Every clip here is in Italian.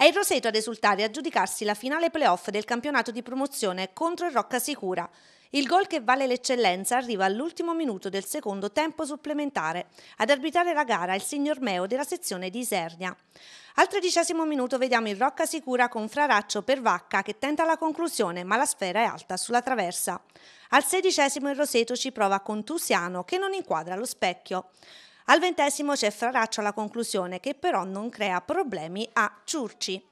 È il Roseto ad esultare e aggiudicarsi la finale playoff del campionato di promozione contro il Rocca Sicura. Il gol che vale l'eccellenza arriva all'ultimo minuto del secondo tempo supplementare. Ad arbitrare la gara il signor Meo della sezione di Isernia. Al tredicesimo minuto vediamo il Rocca Sicura con Fraraccio per Vacca che tenta la conclusione ma la sfera è alta sulla traversa. Al sedicesimo il Roseto ci prova con Tusiano che non inquadra lo specchio. Al ventesimo c'è Fraraccio alla conclusione che però non crea problemi a Ciurci.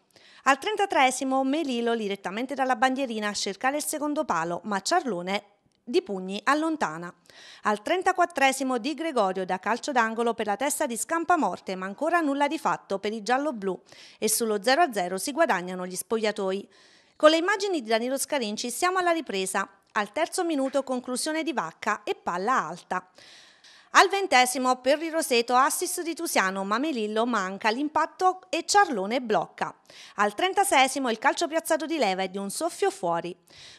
Al trentatreesimo esimo Melilo direttamente dalla bandierina a cercare il secondo palo, ma Ciarlone di pugni allontana. Al 34 Di Gregorio da calcio d'angolo per la testa di Scampamorte, ma ancora nulla di fatto per i giallo-blu e sullo 0-0 si guadagnano gli spogliatoi. Con le immagini di Danilo Scarinci siamo alla ripresa. Al terzo minuto conclusione di Vacca e palla alta. Al ventesimo per il Roseto assist di Tusiano, Mamelillo manca l'impatto e Ciarlone blocca. Al trentasesimo il calcio piazzato di Leva è di un soffio fuori.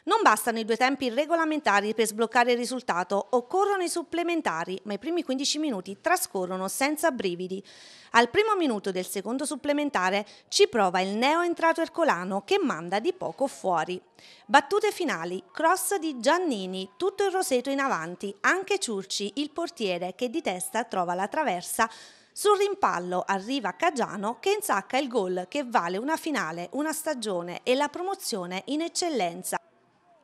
Non bastano i due tempi regolamentari per sbloccare il risultato, occorrono i supplementari, ma i primi 15 minuti trascorrono senza brividi. Al primo minuto del secondo supplementare ci prova il neo entrato Ercolano che manda di poco fuori. Battute finali, cross di Giannini, tutto il Roseto in avanti, anche Ciurci, il portiere Piede che di testa trova la traversa sul rimpallo arriva Cagiano che insacca il gol che vale una finale, una stagione e la promozione in eccellenza.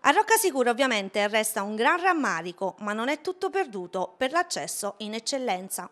A Rocca Sicura ovviamente resta un gran rammarico, ma non è tutto perduto per l'accesso in eccellenza.